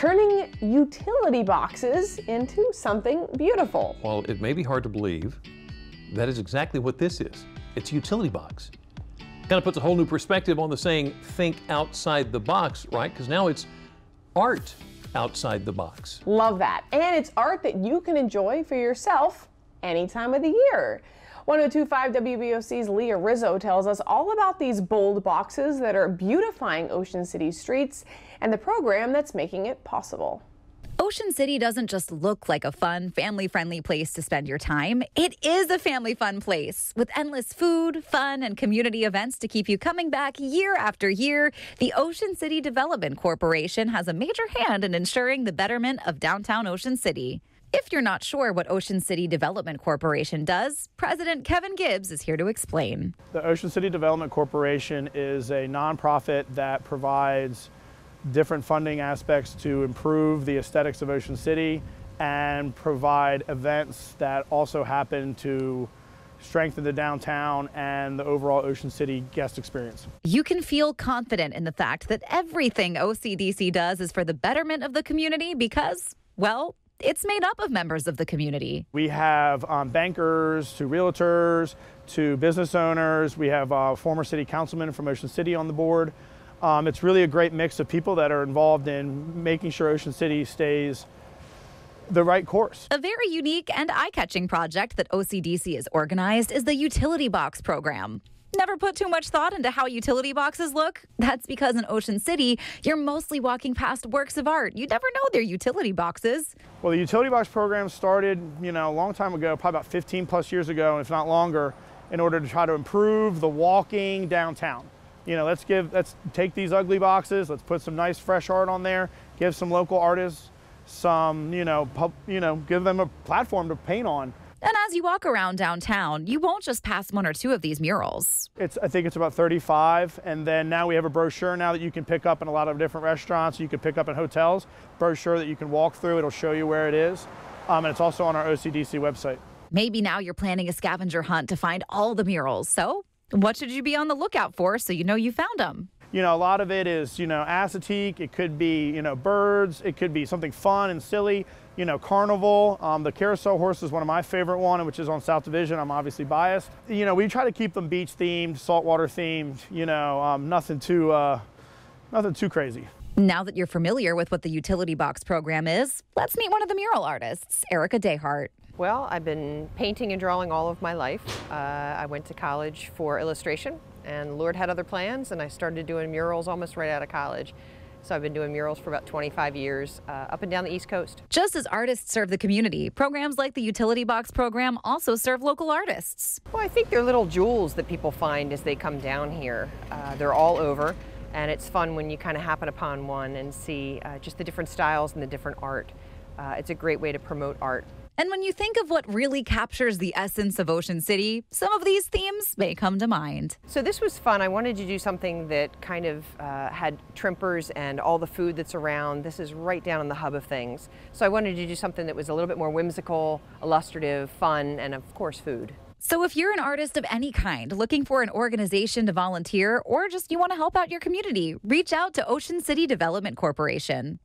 turning utility boxes into something beautiful. While it may be hard to believe, that is exactly what this is. It's a utility box. Kind of puts a whole new perspective on the saying, think outside the box, right? Because now it's art outside the box. Love that. And it's art that you can enjoy for yourself any time of the year. 1025 WBOC's Leah Rizzo tells us all about these bold boxes that are beautifying Ocean City streets and the program that's making it possible. Ocean City doesn't just look like a fun, family friendly place to spend your time. It is a family fun place with endless food, fun, and community events to keep you coming back year after year. The Ocean City Development Corporation has a major hand in ensuring the betterment of downtown Ocean City. If you're not sure what Ocean City Development Corporation does, President Kevin Gibbs is here to explain. The Ocean City Development Corporation is a nonprofit that provides different funding aspects to improve the aesthetics of Ocean City and provide events that also happen to strengthen the downtown and the overall Ocean City guest experience. You can feel confident in the fact that everything OCDC does is for the betterment of the community because, well, it's made up of members of the community. We have um, bankers to realtors to business owners. We have uh, former city councilman from Ocean City on the board. Um, it's really a great mix of people that are involved in making sure Ocean City stays the right course. A very unique and eye catching project that OCDC has organized is the Utility Box program. Never put too much thought into how utility boxes look? That's because in Ocean City, you're mostly walking past works of art. You never know they're utility boxes. Well, the utility box program started, you know, a long time ago, probably about 15 plus years ago, if not longer, in order to try to improve the walking downtown. You know, let's give, let's take these ugly boxes, let's put some nice fresh art on there, give some local artists some, you know, pub, you know, give them a platform to paint on. And as you walk around downtown, you won't just pass one or two of these murals. It's I think it's about 35 and then now we have a brochure now that you can pick up in a lot of different restaurants, you can pick up in hotels, brochure that you can walk through, it'll show you where it is. Um, and it's also on our OCDC website. Maybe now you're planning a scavenger hunt to find all the murals. So, what should you be on the lookout for so you know you found them? you know, a lot of it is, you know, acetique, it could be, you know, birds, it could be something fun and silly, you know, carnival. Um, the carousel horse is one of my favorite one, which is on South Division. I'm obviously biased. You know, we try to keep them beach themed, saltwater themed, you know, um, nothing too, uh, nothing too crazy. Now that you're familiar with what the utility box program is, let's meet one of the mural artists, Erica Dehart. Well, I've been painting and drawing all of my life. Uh, I went to college for illustration and Lord had other plans, and I started doing murals almost right out of college. So I've been doing murals for about 25 years uh, up and down the East Coast. Just as artists serve the community, programs like the Utility Box program also serve local artists. Well, I think they're little jewels that people find as they come down here. Uh, they're all over, and it's fun when you kind of happen upon one and see uh, just the different styles and the different art. Uh, it's a great way to promote art and when you think of what really captures the essence of Ocean City, some of these themes may come to mind. So this was fun. I wanted to do something that kind of uh, had trimpers and all the food that's around. This is right down in the hub of things. So I wanted to do something that was a little bit more whimsical, illustrative, fun, and of course, food. So, if you're an artist of any kind looking for an organization to volunteer or just you want to help out your community, reach out to Ocean City Development Corporation.